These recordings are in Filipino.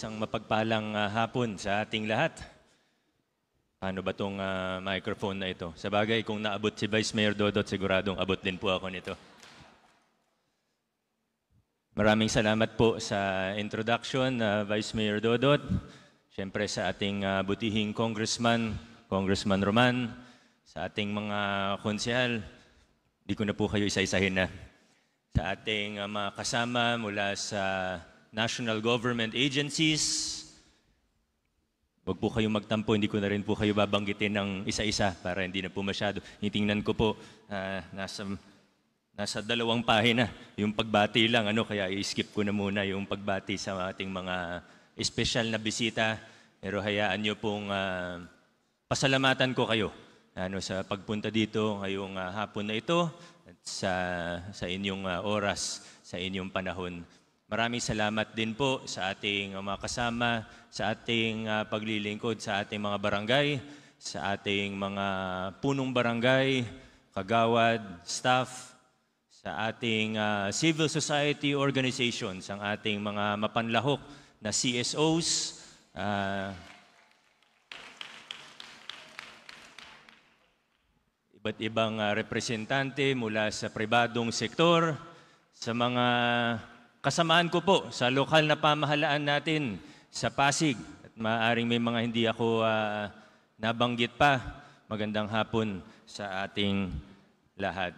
isang mapagpalang uh, hapon sa ating lahat. Paano ba itong uh, ah, microphone na ito? Sa bagay, kung naabot si Vice Mayor Dodot, siguradong abot din po ako nito. Maraming salamat po sa introduction, uh, Vice Mayor Dodot. Siyempre sa ating uh, butihing Congressman, Congressman Roman, sa ating mga konsehal, hindi ko na po kayo isa-isahin na. Sa ating uh, mga kasama mula sa national government agencies. Huwag po kayong magtampo, hindi ko na rin po kayo babanggitin ng isa-isa para hindi na po masyado. Nitingnan ko po, uh, nasa, nasa dalawang pahina, yung pagbati lang, ano, kaya i-skip ko na muna yung pagbati sa ating mga espesyal na bisita. Pero hayaan nyo pong uh, pasalamatan ko kayo ano, sa pagpunta dito ngayong uh, hapon na ito at sa, sa inyong uh, oras, sa inyong panahon. Maraming salamat din po sa ating uh, mga kasama, sa ating uh, paglilingkod sa ating mga barangay, sa ating mga punong barangay, kagawad, staff, sa ating uh, civil society organizations, ang ating mga mapanlahok na CSOs, uh, iba't ibang uh, representante mula sa pribadong sektor, sa mga Kasamaan ko po sa lokal na pamahalaan natin sa Pasig, at maaaring may mga hindi ako uh, nabanggit pa, magandang hapon sa ating lahat.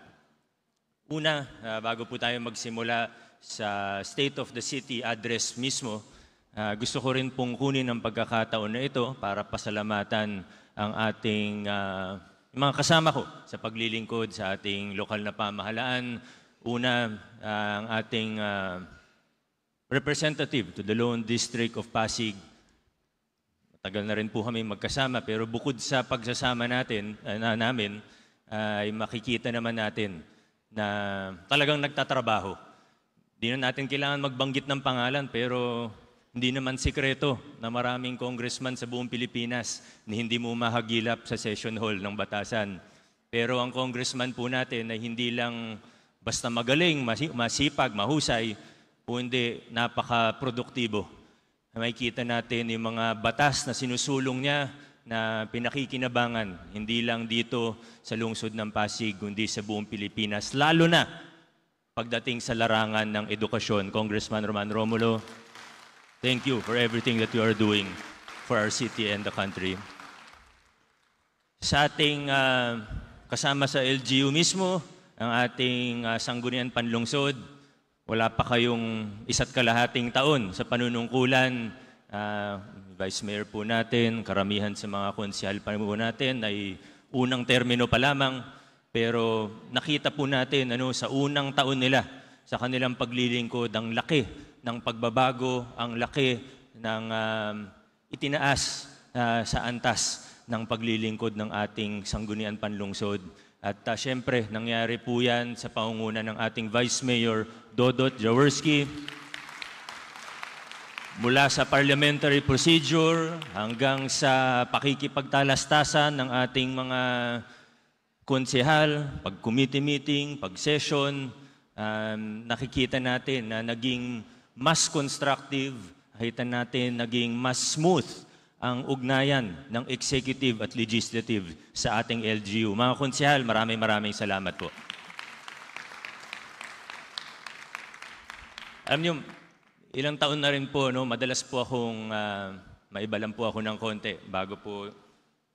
Una, uh, bago po tayo magsimula sa State of the City address mismo, uh, gusto ko rin pong kunin ang pagkakataon na ito para pasalamatan ang ating uh, mga kasama ko sa paglilingkod sa ating lokal na pamahalaan, Una, uh, ang ating uh, representative to the Lone District of Pasig. Matagal na rin po kami magkasama pero bukod sa pagsasama natin, uh, na, namin, ay makikita naman natin na talagang nagtatrabaho. Hindi na natin kailangan magbanggit ng pangalan pero hindi naman sikreto na maraming congressman sa buong Pilipinas na hindi mo mahagilap sa session hall ng batasan. Pero ang congressman po natin ay hindi lang basta magaling, masipag, mahusay, o hindi napaka-produktibo. Makikita natin yung mga batas na sinusulong niya na pinakikinabangan, hindi lang dito sa lungsod ng Pasig, kundi sa buong Pilipinas, lalo na pagdating sa larangan ng edukasyon. Congressman Roman Romulo, thank you for everything that you are doing for our city and the country. Sa ating uh, kasama sa LGU mismo, ng ating uh, sanggunian panlungsod. Wala pa kayong isa't kalahating taon sa panunungkulan. Uh, Vice Mayor po natin, karamihan sa mga konsihal pa po natin ay unang termino pa lamang. Pero nakita po natin ano, sa unang taon nila, sa kanilang paglilingkod, ang laki ng pagbabago, ang laki ng uh, itinaas uh, sa antas ng paglilingkod ng ating sanggunian panlungsod. At uh, ah, siyempre, nangyari po yan sa pangunguna ng ating Vice Mayor Dodot Jaworski. Mula sa parliamentary procedure hanggang sa pakikipagtalastasan ng ating mga konsehal, pag-committee meeting, pag-session, um, nakikita natin na naging mas constructive, nakita natin naging mas smooth ang ugnayan ng executive at legislative sa ating LGU. Mga konsehal, maraming maraming salamat po. Alam niyo, ilang taon na rin po, no, madalas po akong, uh, maibalan po ako ng konti bago po,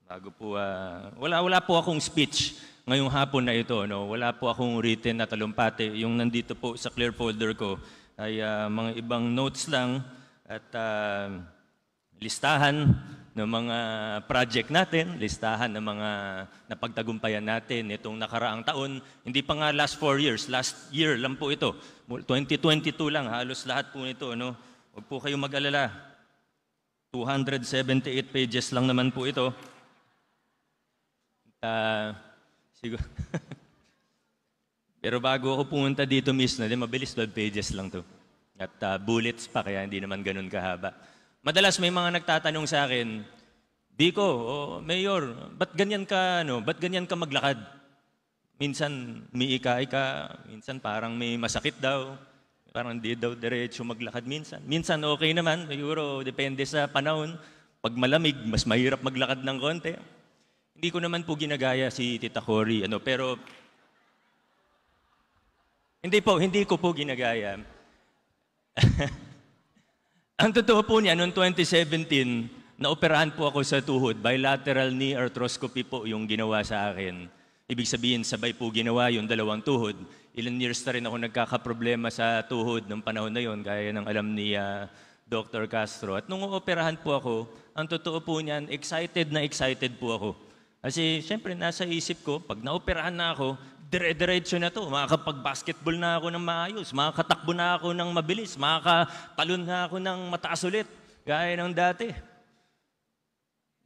bago po, uh, wala, wala po akong speech ngayong hapon na ito. No, wala po akong written na talumpate. Yung nandito po sa clear folder ko ay uh, mga ibang notes lang at uh, listahan ng mga project natin, listahan ng mga napagtagumpayan natin nitong nakaraang taon. Hindi pa nga last four years, last year lang po ito. 2022 lang, halos lahat po nito. Ano? Huwag po kayong mag-alala. 278 pages lang naman po ito. Uh, ah, siguro. Pero bago ako pumunta dito Miss, mismo, mabilis 12 pages lang to. At uh, bullets pa, kaya hindi naman ganun kahaba. Madalas may mga nagtatanong sa akin, Diko, oh, Mayor, ba't ganyan ka, ano, ba't ganyan ka maglakad? Minsan umiikay ka, minsan parang may masakit daw, parang hindi daw diretso maglakad minsan. Minsan okay naman, siguro depende sa panahon. Pag malamig, mas mahirap maglakad ng konti. Hindi ko naman po ginagaya si Tita Cory, ano, pero hindi po, hindi ko po ginagaya. Ang totoo po niya, noong 2017, naoperahan po ako sa tuhod. Bilateral knee arthroscopy po yung ginawa sa akin. Ibig sabihin, sabay po ginawa yung dalawang tuhod. Ilan years na rin ako nagkakaproblema sa tuhod ng panahon na yon, gaya ng alam ni uh, ah, Dr. Castro. At nung operahan po ako, ang totoo po niyan, excited na excited po ako. Kasi syempre, nasa isip ko, pag naoperahan na ako, dire-diretso na to. Makakapag-basketball na ako ng maayos. Makakatakbo na ako ng mabilis. Makakatalon na ako ng mataas ulit. Gaya ng dati.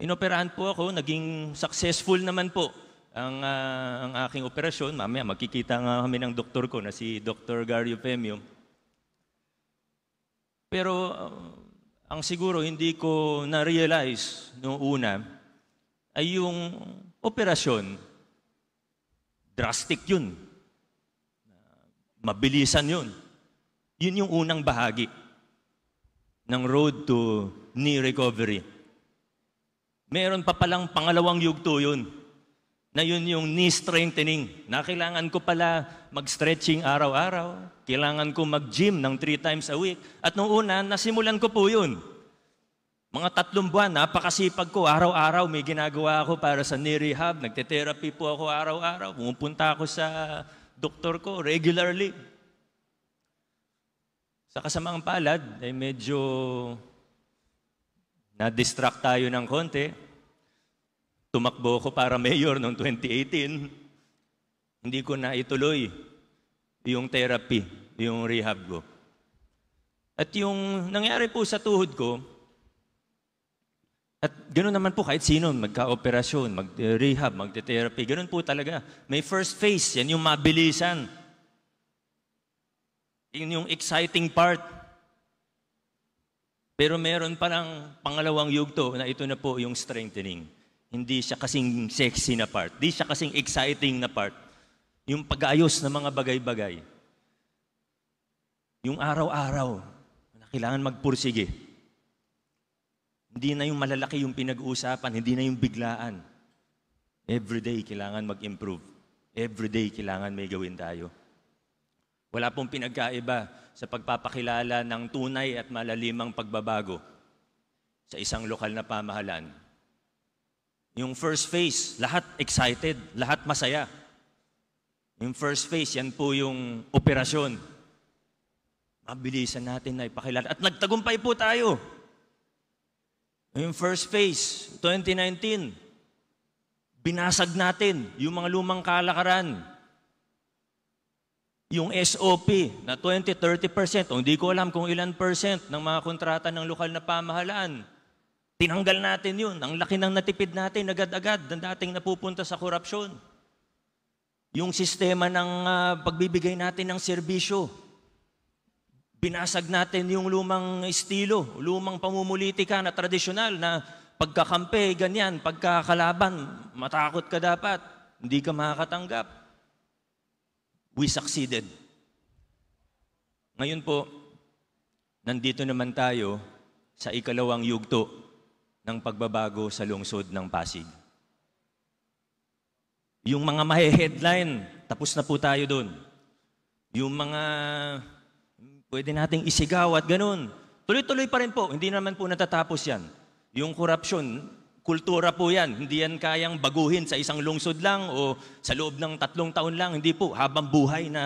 Inoperahan po ako. Naging successful naman po ang, uh, ang aking operasyon. Mamaya magkikita nga kami ng doktor ko na si Dr. Gary Femio. Pero uh, ang siguro hindi ko na-realize noong una ay yung operasyon Drastic yun. Mabilisan yun. Yun yung unang bahagi ng road to knee recovery. Meron pa palang pangalawang yugto yun na yun yung knee strengthening, na kailangan ko pala mag-stretching araw-araw, kailangan ko mag-gym ng three times a week. At noong una, nasimulan ko po yun. Mga tatlong buwan, napakasipag ko. Araw-araw may ginagawa ako para sa knee rehab. Nagte-therapy po ako araw-araw. Pumupunta ako sa doktor ko regularly. Sa kasamaang palad, ay medyo na-distract tayo ng konti. Tumakbo ako para mayor noong 2018. Hindi ko na ituloy yung therapy, yung rehab ko. At yung nangyari po sa tuhod ko, at ganoon naman po kahit sino, magka-operasyon, mag-rehab, magte-therapy, ganoon po talaga. May first phase, yan yung mabilisan. Yun yung exciting part. Pero meron parang pangalawang yugto na ito na po yung strengthening. Hindi siya kasing sexy na part. Hindi siya kasing exciting na part. Yung pag aayos ng mga bagay-bagay. Yung araw-araw, na kailangan magpursige. Hindi na yung malalaki yung pinag-uusapan, hindi na yung biglaan. Every day, kailangan mag-improve. Every day, kailangan may gawin tayo. Wala pong pinagkaiba sa pagpapakilala ng tunay at malalimang pagbabago sa isang lokal na pamahalaan. Yung first phase, lahat excited, lahat masaya. Yung first phase, yan po yung operasyon. Mabilisan natin na ipakilala. At nagtagumpay po tayo. Yung first phase, 2019, binasag natin yung mga lumang kalakaran. Yung SOP na 20-30%, o hindi ko alam kung ilan percent ng mga kontrata ng lokal na pamahalaan, tinanggal natin yun. Ang laki ng natipid natin agad-agad ng dating napupunta sa korupsyon. Yung sistema ng uh, pagbibigay natin ng serbisyo, Binasag natin yung lumang estilo, lumang pamumulitika na tradisyonal na pagkakampe, ganyan, pagkakalaban, matakot ka dapat, hindi ka makakatanggap. We succeeded. Ngayon po, nandito naman tayo sa ikalawang yugto ng pagbabago sa lungsod ng Pasig. Yung mga mahe-headline, tapos na po tayo doon. Yung mga Pwede nating isigaw at ganun. Tuloy-tuloy pa rin po. Hindi naman po natatapos yan. Yung korupsyon, kultura po yan. Hindi yan kayang baguhin sa isang lungsod lang o sa loob ng tatlong taon lang. Hindi po. Habang buhay na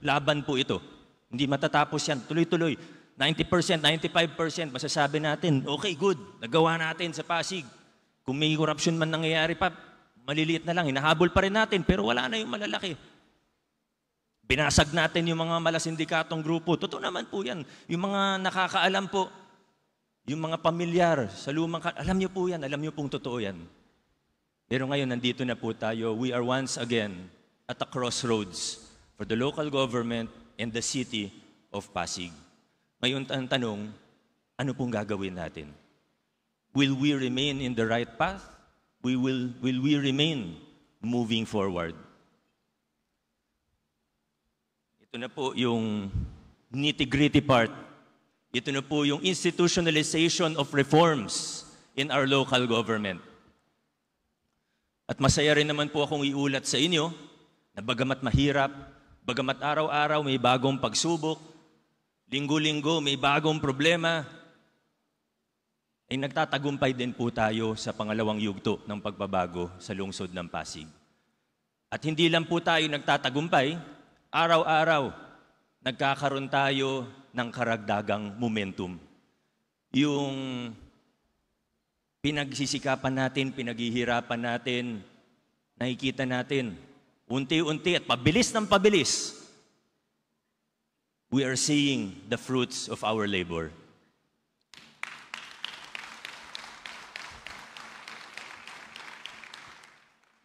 laban po ito. Hindi matatapos yan. Tuloy-tuloy. 90%, 95% masasabi natin, okay, good. Nagawa natin sa Pasig. Kung may corruption man nangyayari pa, maliliit na lang. Hinahabol pa rin natin pero wala na yung malalaki. Binasag natin yung mga malasindikatong grupo. Totoo naman po yan. Yung mga nakakaalam po, yung mga pamilyar sa lumang, alam niyo po yan, alam niyo pong totoo yan. Pero ngayon, nandito na po tayo. We are once again at a crossroads for the local government and the city of Pasig. Ngayon, ang tanong, ano pong gagawin natin? Will we remain in the right path? We will, will we remain moving forward? Ito na po yung nitty-gritty part. Ito na po yung institutionalization of reforms in our local government. At masaya rin naman po akong iulat sa inyo na bagamat mahirap, bagamat araw-araw may bagong pagsubok, linggo-linggo may bagong problema, ay nagtatagumpay din po tayo sa pangalawang yugto ng pagbabago sa lungsod ng Pasig. At hindi lang po tayo nagtatagumpay, araw-araw, nagkakaroon tayo ng karagdagang momentum. Yung pinagsisikapan natin, pinaghihirapan natin, nakikita natin, unti-unti at pabilis ng pabilis, we are seeing the fruits of our labor.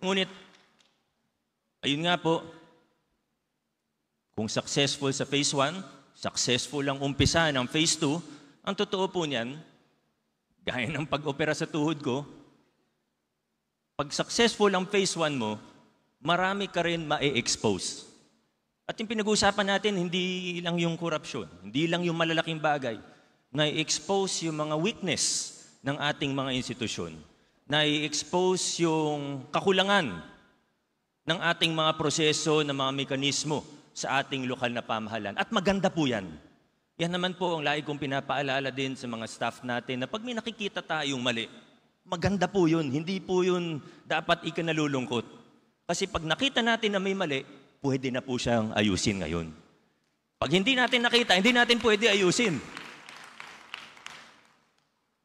Ngunit, ayun nga po, kung successful sa phase 1, successful ang umpisa ng phase 2, ang totoo po niyan, gaya ng pag-opera sa tuhod ko, pag successful ang phase 1 mo, marami ka rin ma-expose. At yung pinag-uusapan natin, hindi lang yung corruption, hindi lang yung malalaking bagay, na-expose yung mga weakness ng ating mga institusyon, na-expose yung kakulangan ng ating mga proseso, ng mga mekanismo, sa ating lokal na pamahalan. At maganda po yan. Yan naman po ang lagi kong pinapaalala din sa mga staff natin na pag may nakikita tayong mali, maganda po yun. Hindi po yun dapat ikanalulungkot. Kasi pag nakita natin na may mali, pwede na po siyang ayusin ngayon. Pag hindi natin nakita, hindi natin pwede ayusin.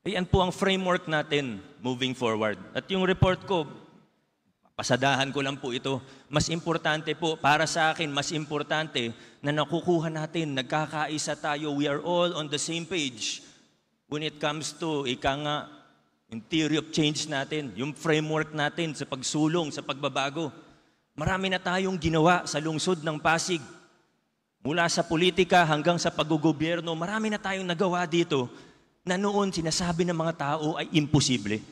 Ayan po ang framework natin moving forward. At yung report ko, Pasadahan ko lang po ito. Mas importante po, para sa akin, mas importante na nakukuha natin, nagkakaisa tayo, we are all on the same page. When it comes to, ika nga, yung theory of change natin, yung framework natin sa pagsulong, sa pagbabago. Marami na tayong ginawa sa lungsod ng Pasig. Mula sa politika hanggang sa paggugobyerno, marami na tayong nagawa dito na noon sinasabi ng mga tao ay imposible.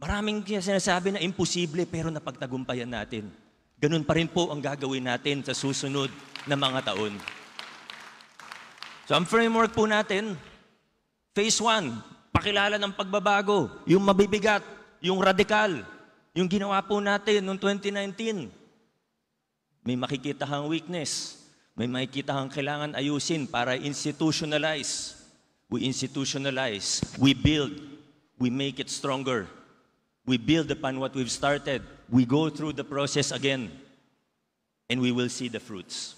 Maraming sinasabi na imposible pero napagtagumpayan natin. Ganun pa rin po ang gagawin natin sa susunod na mga taon. So ang framework po natin, phase one, pakilala ng pagbabago, yung mabibigat, yung radikal, yung ginawa po natin noong 2019. May makikita kang weakness, may makikita kang kailangan ayusin para institutionalize. We institutionalize, we build, we make it stronger We build upon what we've started. We go through the process again. And we will see the fruits.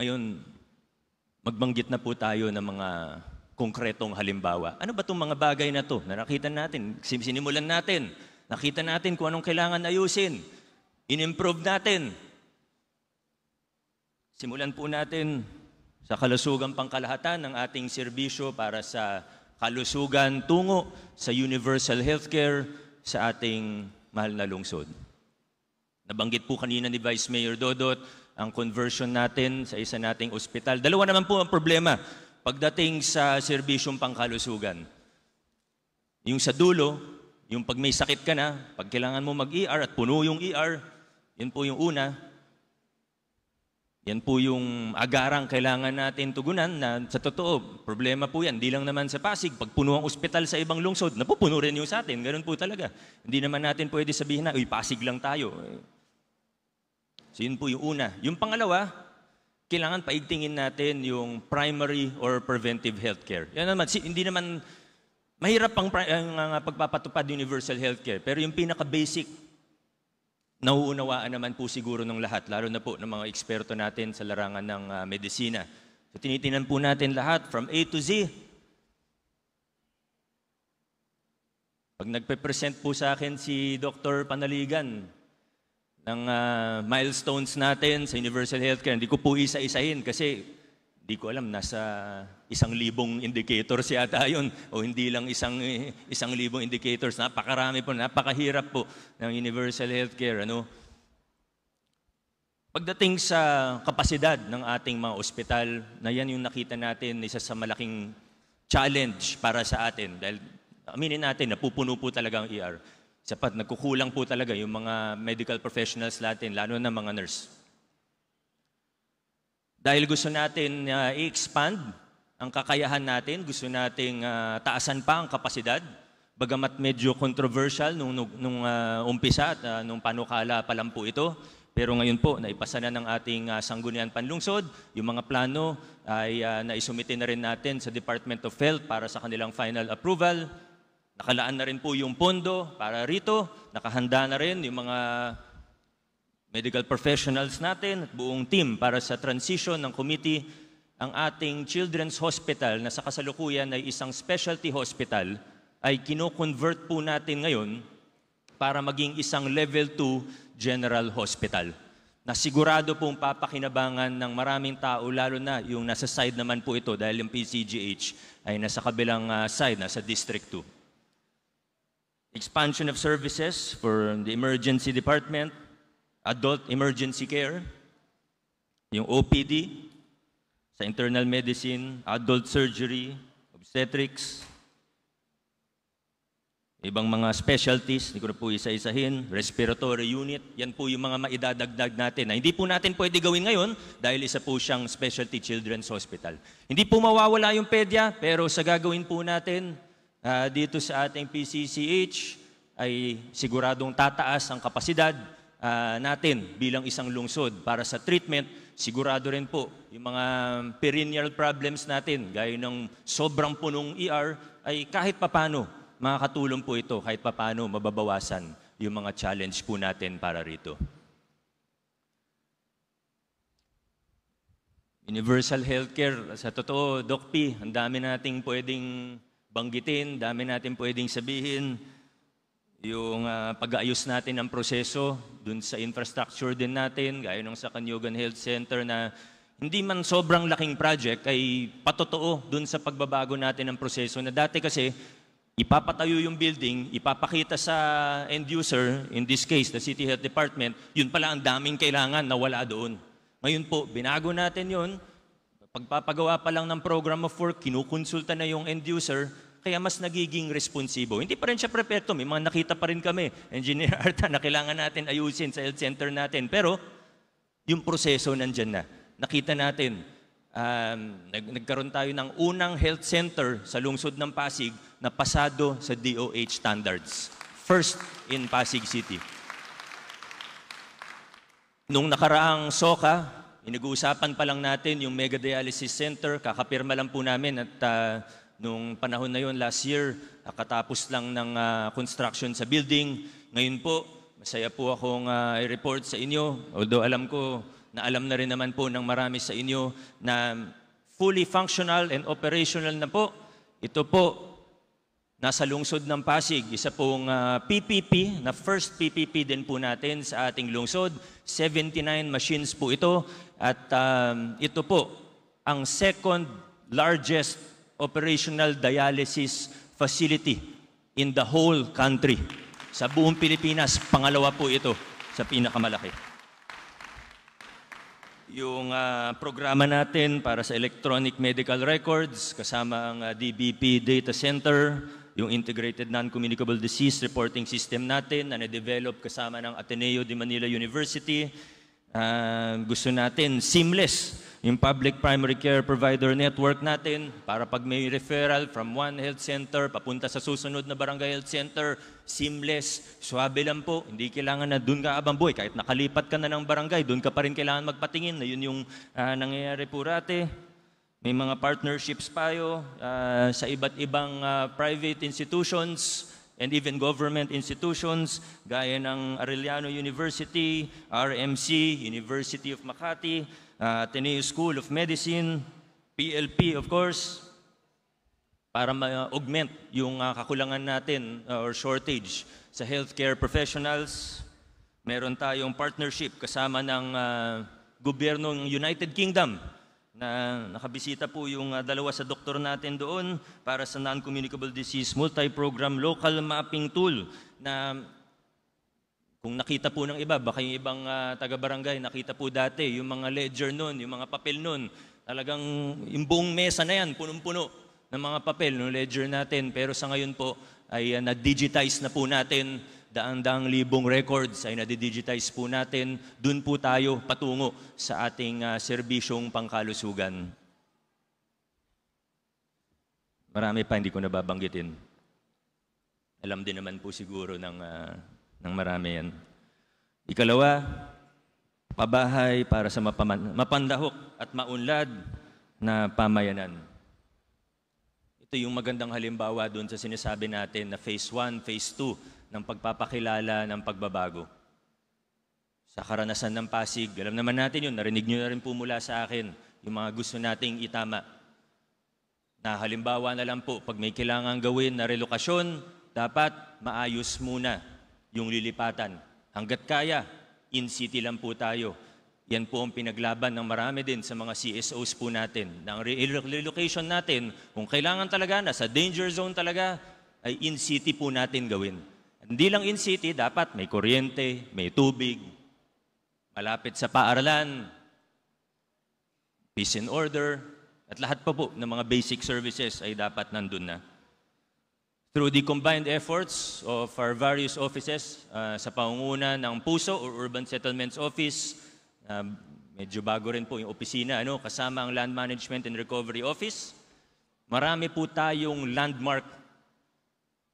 Ngayon, magbanggit na po tayo ng mga konkretong halimbawa. Ano ba itong mga bagay na to na nakita natin? Sinimulan natin. Nakita natin kung anong kailangan ayusin. in-improve natin. Simulan po natin sa kalusugang pangkalahatan ng ating serbisyo para sa kalusugan tungo sa universal healthcare sa ating mahal na lungsod. Nabanggit po kanina ni Vice Mayor Dodot ang conversion natin sa isa nating ospital. Dalawa naman po ang problema pagdating sa serbisyong pangkalusugan. Yung sa dulo, yung pag may sakit ka na, pag kailangan mo mag-ER at puno yung ER, yun po yung una. Yan po yung agarang kailangan natin tugunan na sa totoo, problema po yan. Hindi lang naman sa Pasig, pag puno ang ospital sa ibang lungsod, napupuno rin yung sa atin. Ganun po talaga. Hindi naman natin pwede sabihin na, uy, Pasig lang tayo. So yun po yung una. Yung pangalawa, kailangan paigtingin natin yung primary or preventive healthcare. Yan naman, si, hindi naman, mahirap ang, ang, ang pagpapatupad universal healthcare, pero yung pinaka-basic nauunawaan naman po siguro ng lahat, lalo na po ng mga eksperto natin sa larangan ng uh, medisina. So tinitinan po natin lahat from A to Z. Pag nagpe-present po sa akin si Dr. Panaligan ng uh, milestones natin sa Universal Healthcare, hindi ko po isa-isahin kasi Di ko alam, nasa isang libong indicators yata yun. O hindi lang isang, eh, isang libong indicators. Napakarami po, napakahirap po ng universal healthcare. Ano? Pagdating sa kapasidad ng ating mga ospital, na yan yung nakita natin, isa sa malaking challenge para sa atin. Dahil aminin natin, napupuno po talaga ang ER. Sapat, nagkukulang po talaga yung mga medical professionals natin, lalo na mga nurse. Dahil gusto natin uh, i-expand ang kakayahan natin, gusto nating uh, taasan pa ang kapasidad, bagamat medyo controversial nung, nung, nung uh, umpisa at uh, nung panukala pa lang po ito, pero ngayon po, naipasa na ng ating uh, sanggunian panlungsod, yung mga plano ay uh, naisumite na rin natin sa Department of Health para sa kanilang final approval. Nakalaan na rin po yung pondo para rito, nakahanda na rin yung mga medical professionals natin at buong team para sa transition ng committee ang ating Children's Hospital na sa kasalukuyan ay isang specialty hospital ay kino-convert po natin ngayon para maging isang level 2 general hospital na sigurado pong papakinabangan ng maraming tao, lalo na yung nasa side naman po ito dahil yung PCGH ay nasa kabilang ah, side, nasa District 2. Expansion of services for the emergency department, adult emergency care, yung OPD, sa internal medicine, adult surgery, obstetrics, ibang mga specialties, hindi ko na po isa-isahin, respiratory unit, yan po yung mga maidadagdag natin na hindi po natin pwede gawin ngayon dahil isa po siyang specialty children's hospital. Hindi po mawawala yung pedya, pero sa gagawin po natin uh, dito sa ating PCCH ay siguradong tataas ang kapasidad uh, natin bilang isang lungsod para sa treatment. Sigurado rin po, yung mga perennial problems natin, gaya ng sobrang punong ER, ay kahit papano, makakatulong po ito, kahit papano mababawasan yung mga challenge po natin para rito. Universal healthcare, sa totoo, Doc P, ang dami nating pwedeng banggitin, dami nating pwedeng sabihin, yung uh, pag-aayos natin ng proseso dun sa infrastructure din natin, gaya nung sa Kanyugan Health Center na hindi man sobrang laking project ay patotoo dun sa pagbabago natin ng proseso na dati kasi ipapatayo yung building, ipapakita sa end user, in this case, the City Health Department, yun pala ang daming kailangan na wala doon. Ngayon po, binago natin yun, pagpapagawa pa lang ng program of work, kinukonsulta na yung end user, kaya mas nagiging responsibo. Hindi pa rin siya prepekto, may mga nakita pa rin kami, Engineer Arta, na kailangan natin ayusin sa health center natin. Pero yung proseso nandyan na. Nakita natin, um, nag nagkaroon tayo ng unang health center sa lungsod ng Pasig na pasado sa DOH standards. First in Pasig City. Nung nakaraang SOCA, Inag-uusapan pa lang natin yung mega dialysis center, kakapirma lang po namin at uh, Nung panahon na yon last year, katapos lang ng uh, construction sa building. Ngayon po, masaya po akong uh, i-report sa inyo. Although alam ko na alam na rin naman po ng marami sa inyo na fully functional and operational na po. Ito po, nasa lungsod ng Pasig. Isa pong uh, ah, PPP, na first PPP din po natin sa ating lungsod. 79 machines po ito. At um, ito po, ang second largest operational dialysis facility in the whole country. Sa buong Pilipinas, pangalawa po ito sa pinakamalaki. Yung uh, programa natin para sa electronic medical records, kasama ang uh, ah, DBP Data Center, yung integrated non-communicable disease reporting system natin na na-develop kasama ng Ateneo de Manila University, Uh, gusto natin seamless yung public primary care provider network natin para pag may referral from one health center papunta sa susunod na barangay health center, seamless, swabe lang po. Hindi kailangan na doon ka abang boy. Kahit nakalipat ka na ng barangay, doon ka pa rin kailangan magpatingin na yun yung uh, nangyayari po rate. May mga partnerships payo uh, ah, sa iba't ibang uh, private institutions and even government institutions gaya ng Arellano University, RMC, University of Makati, uh, Ateneo School of Medicine, PLP of course, para ma-augment yung uh, kakulangan natin uh, or shortage sa healthcare professionals. Meron tayong partnership kasama ng uh, gobyernong United Kingdom na nakabisita po yung uh, dalawa sa doktor natin doon para sa non-communicable disease multi-program local mapping tool na kung nakita po ng iba, baka yung ibang uh, taga-barangay nakita po dati yung mga ledger noon, yung mga papel noon, talagang yung buong mesa na yan, punong-puno ng mga papel, no ledger natin. Pero sa ngayon po ay uh, ah, na-digitize na po natin Daang-daang libong records ay nadidigitize po natin. Doon po tayo patungo sa ating uh, serbisyong pangkalusugan. Marami pa hindi ko nababanggitin. Alam din naman po siguro ng, uh, ng marami yan. Ikalawa, pabahay para sa mapaman, mapandahok at maunlad na pamayanan. Ito yung magandang halimbawa doon sa sinasabi natin na phase 1, phase 2 ng pagpapakilala ng pagbabago. Sa karanasan ng Pasig, alam naman natin yun, narinig nyo na rin po mula sa akin yung mga gusto nating itama. Na halimbawa na lang po, pag may kailangan gawin na relokasyon, dapat maayos muna yung lilipatan. Hanggat kaya, in city lang po tayo. Yan po ang pinaglaban ng marami din sa mga CSOs po natin. Na ang relocation natin, kung kailangan talaga, nasa danger zone talaga, ay in city po natin gawin. Hindi lang in city, dapat may kuryente, may tubig, malapit sa paaralan, peace and order, at lahat pa po ng mga basic services ay dapat nandun na. Through the combined efforts of our various offices uh, sa pangunguna ng PUSO or Urban Settlements Office, uh, medyo bago rin po yung opisina, ano, kasama ang Land Management and Recovery Office, marami po tayong landmark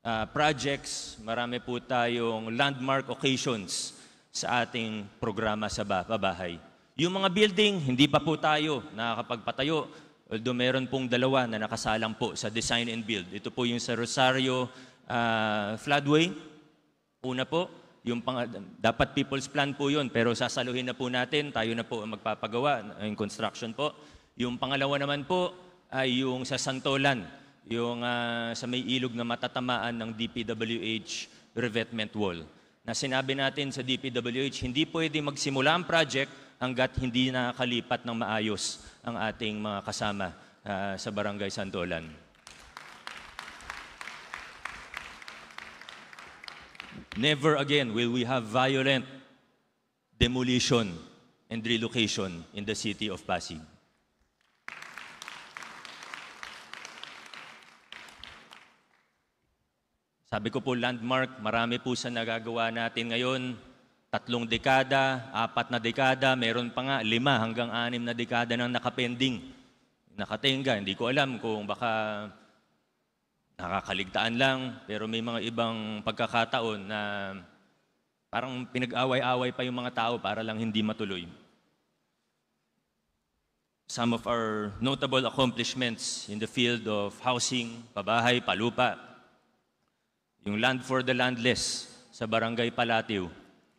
uh, projects, marami po tayong landmark occasions sa ating programa sa pabahay. Yung mga building, hindi pa po tayo nakakapagpatayo. Although meron pong dalawa na nakasalang po sa design and build. Ito po yung sa Rosario uh, Floodway. Una po, yung pang, dapat people's plan po yun, pero sasaluhin na po natin, tayo na po ang magpapagawa, yung construction po. Yung pangalawa naman po ay yung sa Santolan yung uh, sa may ilog na matatamaan ng DPWH revetment wall. Na sinabi natin sa DPWH, hindi pwede magsimula ang project hanggat hindi nakakalipat ng maayos ang ating mga kasama uh, sa Barangay Santolan. Never again will we have violent demolition and relocation in the city of Pasig. Sabi ko po, landmark, marami po sa nagagawa natin ngayon. Tatlong dekada, apat na dekada, meron pa nga lima hanggang anim na dekada ng nakapending. Nakatenga, hindi ko alam kung baka nakakaligtaan lang, pero may mga ibang pagkakataon na parang pinag-away-away pa yung mga tao para lang hindi matuloy some of our notable accomplishments in the field of housing, pabahay, palupa. Yung land for the landless sa Barangay Palatiw,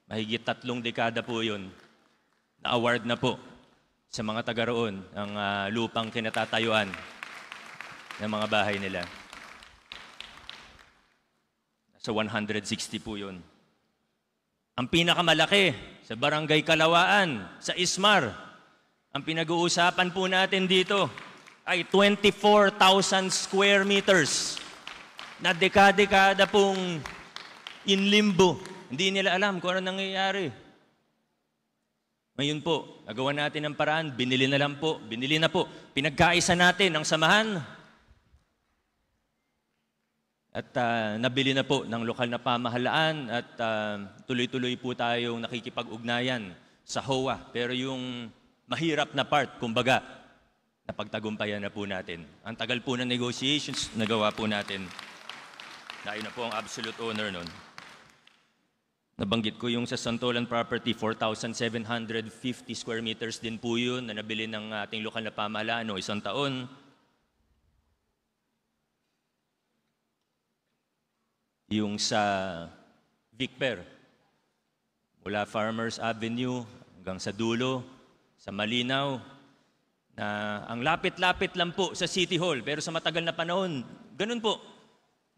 mahigit tatlong dekada po yun, na-award na po sa mga taga roon ang uh, lupang kinatatayuan ng mga bahay nila. Sa 160 po yun. Ang pinakamalaki sa Barangay Kalawaan, sa Ismar, ang pinag-uusapan po natin dito ay 24,000 square meters na dekada-dekada pong in limbo. Hindi nila alam kung ano nangyayari. Ngayon po, nagawa natin ng paraan, binili na lang po, binili na po. Pinagkaisa natin ang samahan. At uh, nabili na po ng lokal na pamahalaan at uh, tuloy-tuloy po tayong nakikipag-ugnayan sa HOA. Pero yung mahirap na part, kumbaga, napagtagumpayan na po natin. Ang tagal po ng negotiations, nagawa po natin. Tayo na po ang absolute owner nun. Nabanggit ko yung sa Santolan property, 4,750 square meters din po yun na nabili ng ating lokal na pamahalaan no, isang taon. Yung sa Vicper, mula Farmers Avenue hanggang sa dulo, sa Malinaw, na ang lapit-lapit lang po sa City Hall, pero sa matagal na panahon, ganun po,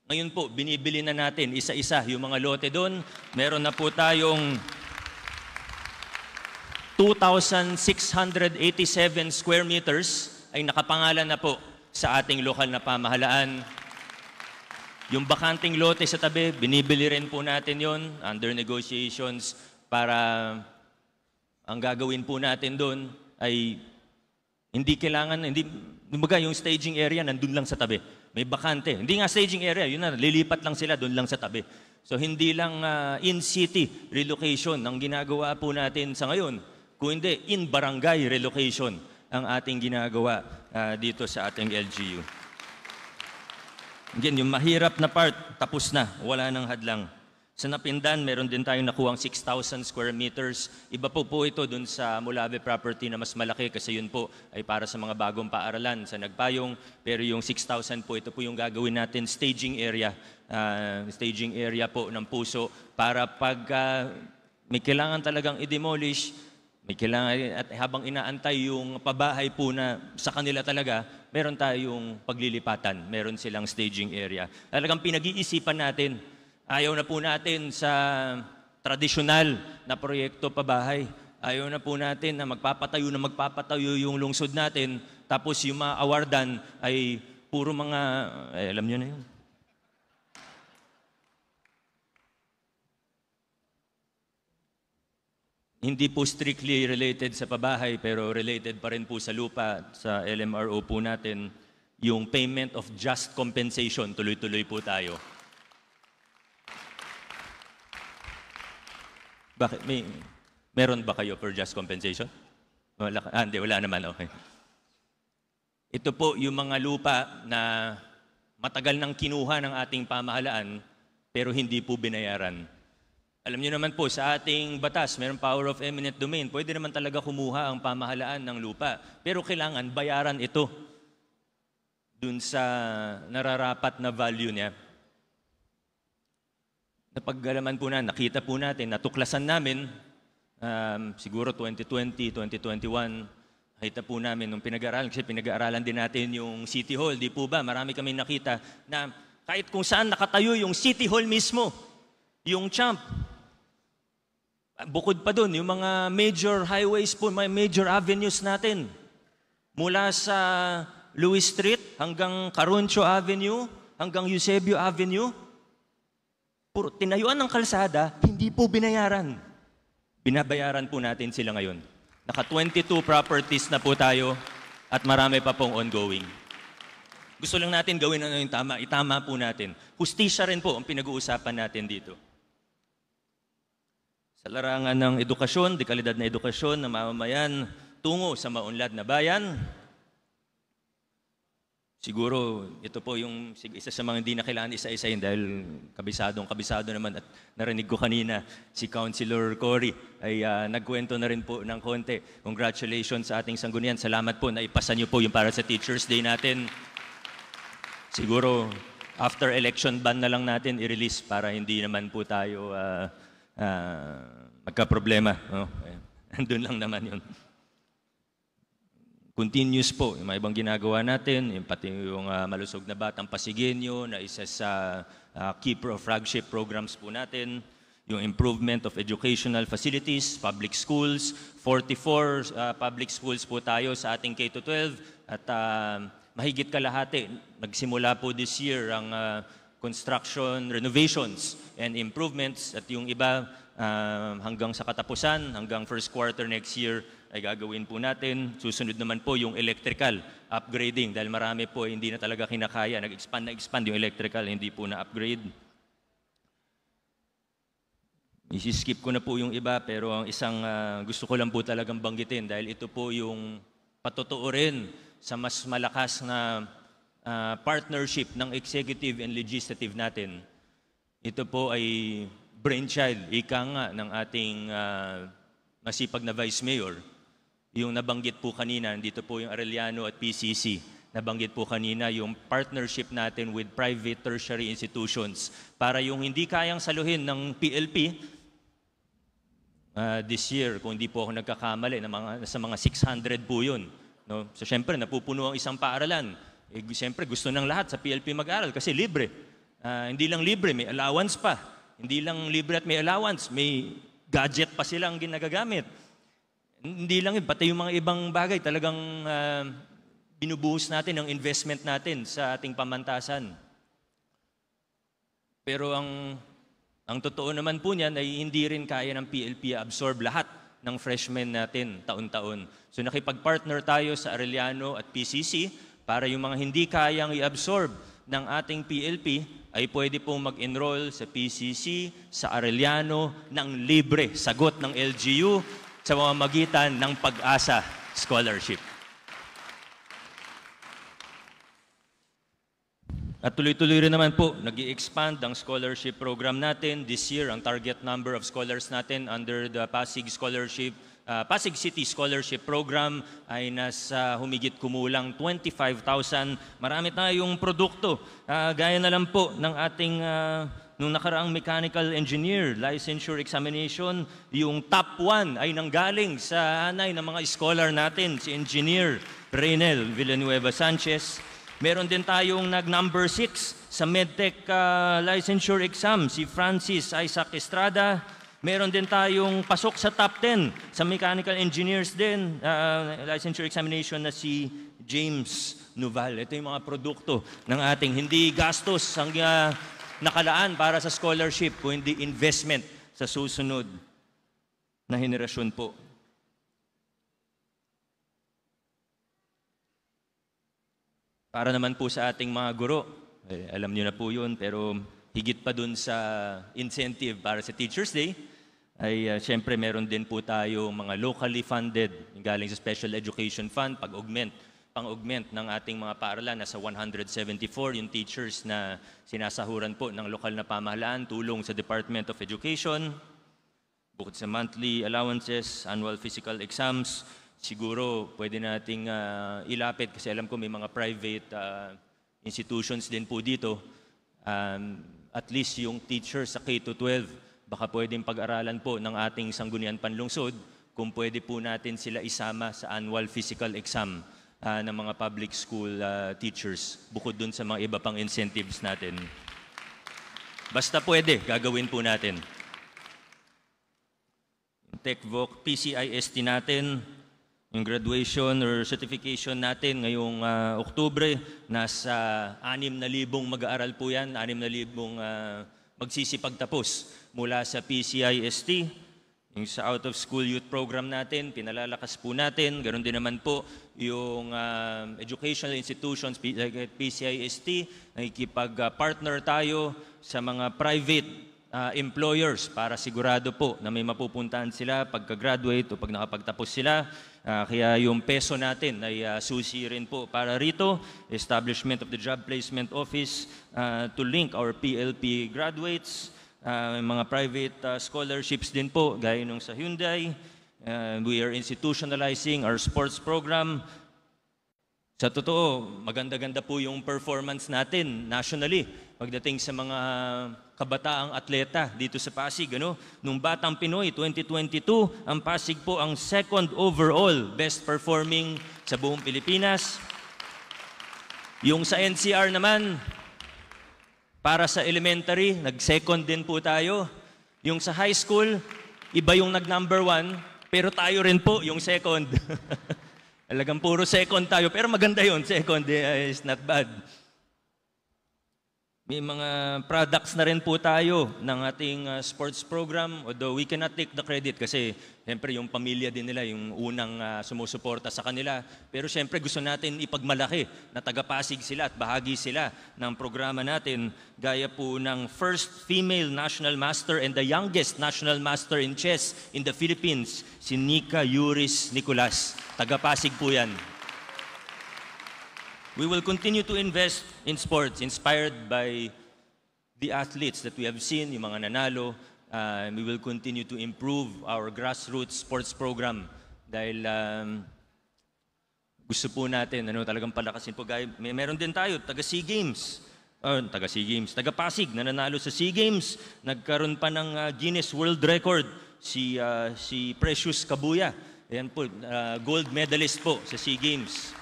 ngayon po, binibili na natin isa-isa yung mga lote doon. Meron na po tayong 2,687 square meters ay nakapangalan na po sa ating lokal na pamahalaan. Yung bakanting lote sa tabi, binibili rin po natin yon under negotiations para ang gagawin po natin doon ay hindi kailangan, hindi, yung staging area nandun lang sa tabi. May bakante. Hindi nga staging area, yun na, lilipat lang sila doon lang sa tabi. So hindi lang uh, in-city relocation ang ginagawa po natin sa ngayon, kundi in-barangay relocation ang ating ginagawa uh, dito sa ating LGU. Again, yung mahirap na part, tapos na. Wala nang hadlang. Sa Napindan, meron din tayong nakuhang 6,000 square meters. Iba po po ito dun sa Mulabe property na mas malaki kasi yun po ay para sa mga bagong paaralan sa Nagpayong. Pero yung 6,000 po, ito po yung gagawin natin staging area. Uh, staging area po ng puso para pag uh, may kailangan talagang i-demolish, may kailangan, at habang inaantay yung pabahay po na sa kanila talaga, meron tayong paglilipatan, meron silang staging area. Talagang pinag-iisipan natin Ayaw na po natin sa tradisyonal na proyekto pabahay. Ayaw na po natin na magpapatayo na magpapatayo yung lungsod natin, tapos yung mga awardan ay puro mga, eh, alam nyo na yun. Hindi po strictly related sa pabahay, pero related pa rin po sa lupa, sa LMRO po natin, yung payment of just compensation, tuloy-tuloy po tayo. Bakit? May, meron ba kayo for just compensation? Wala, ah, hindi, wala naman. Okay. Ito po yung mga lupa na matagal nang kinuha ng ating pamahalaan pero hindi po binayaran. Alam niyo naman po, sa ating batas, mayroong power of eminent domain. Pwede naman talaga kumuha ang pamahalaan ng lupa. Pero kailangan bayaran ito dun sa nararapat na value niya. Sa paggalaman po na, nakita po natin, natuklasan namin, um, siguro 2020, 2021, nakita po namin nung pinag-aaralan, kasi pinag-aaralan din natin yung City Hall, di po ba? Marami kami nakita na kahit kung saan nakatayo yung City Hall mismo, yung champ, bukod pa doon, yung mga major highways po, mga major avenues natin, mula sa Louis Street hanggang Caruncho Avenue, hanggang Eusebio Avenue, puro tinayuan ng kalsada, hindi po binayaran. Binabayaran po natin sila ngayon. Naka 22 properties na po tayo at marami pa pong ongoing. Gusto lang natin gawin ano yung tama, itama po natin. Hustisya rin po ang pinag-uusapan natin dito. Sa larangan ng edukasyon, dekalidad na edukasyon ng mamamayan tungo sa maunlad na bayan, Siguro, ito po yung isa sa mga hindi na kailangan isa-isa yun dahil kabisadong kabisado naman at narinig ko kanina si Councilor Cory ay uh, nagkwento na rin po ng konti. Congratulations sa ating sanggunian. Salamat po na ipasa niyo po yung para sa Teacher's Day natin. Siguro, after election ban na lang natin i-release para hindi naman po tayo uh, uh, magka-problema. Oh, andun lang naman yun continuous po. Yung mga ibang ginagawa natin, yung pati yung uh, malusog na batang Pasigenyo na isa sa uh, key pro flagship programs po natin, yung improvement of educational facilities, public schools, 44 uh, ah, public schools po tayo sa ating K-12 at uh, mahigit kalahati. Nagsimula po this year ang uh, construction renovations and improvements at yung iba uh, hanggang sa katapusan, hanggang first quarter next year, ay gagawin po natin. Susunod naman po yung electrical upgrading dahil marami po hindi na talaga kinakaya. Nag-expand na expand yung electrical, hindi po na-upgrade. Isiskip ko na po yung iba pero ang isang uh, gusto ko lang po talagang banggitin dahil ito po yung patotoo rin sa mas malakas na uh, partnership ng executive and legislative natin. Ito po ay brainchild, ika nga, ng ating uh, masipag na Vice Mayor. Yung nabanggit po kanina, nandito po yung Arellano at PCC. Nabanggit po kanina yung partnership natin with private tertiary institutions para yung hindi kayang saluhin ng PLP, uh, ah, this year, kung hindi po ako nagkakamali, na mga, sa mga 600 po yun. No? So, syempre, napupuno ang isang paaralan. Eh, syempre, gusto ng lahat sa PLP mag-aral kasi libre. Uh, hindi lang libre, may allowance pa. Hindi lang libre at may allowance, may gadget pa silang ginagagamit. Hindi lang yun, pati yung mga ibang bagay, talagang uh, binubuhos natin ang investment natin sa ating pamantasan. Pero ang, ang totoo naman po niyan ay hindi rin kaya ng PLP absorb lahat ng freshmen natin taon-taon. So nakipag-partner tayo sa Arellano at PCC para yung mga hindi kayang i-absorb ng ating PLP ay pwede pong mag-enroll sa PCC, sa Arellano, ng libre sagot ng LGU, sa pamamagitan ng Pag-asa Scholarship. At tuloy-tuloy rin naman po, nag expand ang scholarship program natin. This year, ang target number of scholars natin under the Pasig Scholarship, uh, Pasig City Scholarship Program ay nasa humigit kumulang 25,000. Marami tayong produkto. Uh, gaya na lang po ng ating uh, Nung nakaraang mechanical engineer licensure examination, yung top 1 ay nanggaling sa hanay ng mga scholar natin, si Engineer Reynel Villanueva Sanchez. Meron din tayong nag-number 6 sa MedTech uh, licensure exam, si Francis Isaac Estrada. Meron din tayong pasok sa top 10 sa mechanical engineers din, uh, licensure examination na si James Nuval. Ito yung mga produkto ng ating hindi gastos ang uh, nakalaan para sa scholarship, kundi investment sa susunod na henerasyon po. Para naman po sa ating mga guro, eh, alam niyo na po yun, pero higit pa dun sa incentive para sa Teacher's Day, ay uh, ah, siyempre meron din po tayo mga locally funded, galing sa Special Education Fund, pag-augment pang-augment ng ating mga paaralan. Nasa 174 yung teachers na sinasahuran po ng lokal na pamahalaan, tulong sa Department of Education, bukod sa monthly allowances, annual physical exams, siguro pwede nating uh, ilapit kasi alam ko may mga private uh, institutions din po dito. Um, at least yung teachers sa K-12, baka pwedeng pag-aralan po ng ating sanggunian panlungsod kung pwede po natin sila isama sa annual physical exam uh, ng mga public school uh, teachers bukod dun sa mga iba pang incentives natin. Basta pwede, gagawin po natin. TechVoc, PCIST natin, yung graduation or certification natin ngayong uh, Oktubre, nasa 6,000 mag-aaral po yan, 6,000 uh, magsisipagtapos mula sa PCIST. Yung sa out-of-school youth program natin, pinalalakas po natin. Ganon din naman po yung uh, educational institutions like uh, PCIST, nakikipag-partner tayo sa mga private uh, employers para sigurado po na may mapupuntahan sila pagka-graduate o pag nakapagtapos sila. Uh, kaya yung peso natin ay uh, susi rin po para rito, establishment of the Job Placement Office uh, to link our PLP graduates, uh, mga private uh, scholarships din po, gaya nung sa Hyundai. Uh, we are institutionalizing our sports program. Sa totoo, maganda-ganda po yung performance natin nationally pagdating sa mga kabataang atleta dito sa Pasig. Ano? Nung Batang Pinoy 2022, ang Pasig po ang second overall best performing sa buong Pilipinas. Yung sa NCR naman, para sa elementary, nag-second din po tayo. Yung sa high school, iba yung nag-number one, pero tayo rin po yung second. Alagang puro second tayo, pero maganda yun, second eh, is not bad. May mga products na rin po tayo ng ating uh, sports program, although we cannot take the credit kasi siyempre yung pamilya din nila yung unang uh, sumusuporta sa kanila. Pero siyempre gusto natin ipagmalaki na tagapasig sila at bahagi sila ng programa natin gaya po ng first female national master and the youngest national master in chess in the Philippines, si Nika Yuris Nicolas. Tagapasig po yan. We will continue to invest in sports inspired by the athletes that we have seen, yung mga nanalo. Uh, we will continue to improve our grassroots sports program dahil um, gusto po natin, ano, talagang palakasin po. Gaya, may, meron din tayo, taga SEA Games. Uh, taga SEA Games, taga Pasig, nanalo sa SEA Games. Nagkaroon pa ng uh, Guinness World Record si, uh, si Precious Kabuya. Ayan po, uh, gold medalist po sa SEA Games.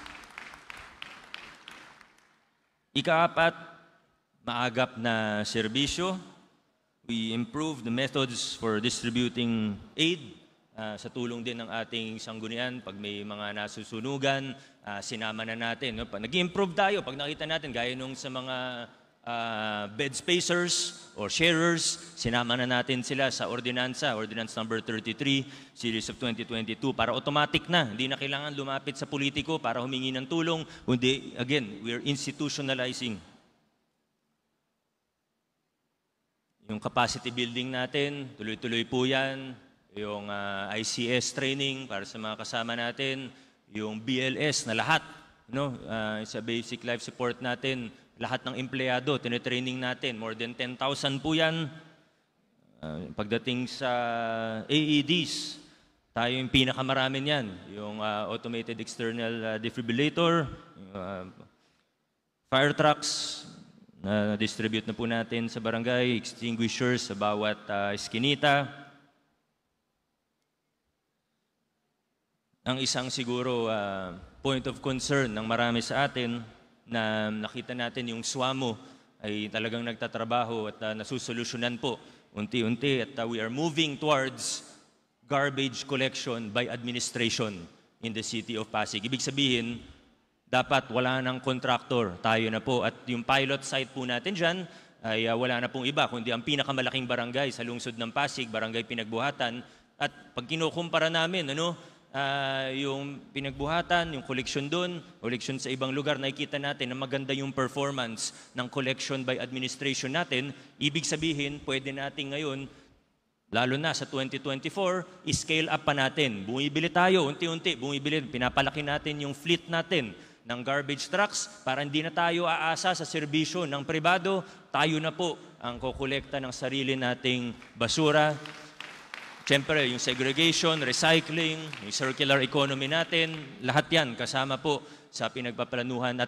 Ikaapat, maagap na serbisyo. We improve the methods for distributing aid uh, sa tulong din ng ating sanggunian. Pag may mga nasusunugan, uh, sinama na natin. No? Nag-improve tayo pag nakita natin, gaya nung sa mga uh, bed spacers or sharers. Sinama na natin sila sa ordinansa, Ordinance number 33, Series of 2022, para automatic na. Hindi na kailangan lumapit sa politiko para humingi ng tulong. Hindi, again, we are institutionalizing yung capacity building natin, tuloy-tuloy po yan. Yung uh, ah, ICS training para sa mga kasama natin, yung BLS na lahat, no? Uh, ah, sa basic life support natin, lahat ng empleyado, tinitraining natin. More than 10,000 po yan. Uh, pagdating sa AEDs, tayo yung pinakamarami niyan. Yung uh, automated external uh, defibrillator, uh, fire trucks, na distribute na po natin sa barangay, extinguishers sa bawat uh, eskinita. ang isang siguro uh, point of concern ng marami sa atin na nakita natin yung SWAMO ay talagang nagtatrabaho at uh, nasusolusyonan po unti-unti at uh, we are moving towards garbage collection by administration in the city of Pasig. Ibig sabihin, dapat wala ng contractor, tayo na po. At yung pilot site po natin dyan ay uh, wala na pong iba, kundi ang pinakamalaking barangay sa lungsod ng Pasig, Barangay Pinagbuhatan. At pag kinukumpara namin, ano, uh, yung pinagbuhatan, yung collection doon, collection sa ibang lugar, nakikita natin na maganda yung performance ng collection by administration natin. Ibig sabihin, pwede natin ngayon, lalo na sa 2024, scale up pa natin. Bumibili tayo, unti-unti, bumibili, pinapalaki natin yung fleet natin ng garbage trucks para hindi na tayo aasa sa serbisyo ng pribado, tayo na po ang kukolekta ng sarili nating basura Siyempre, yung segregation, recycling, yung circular economy natin, lahat yan kasama po sa pinagpaplanuhan at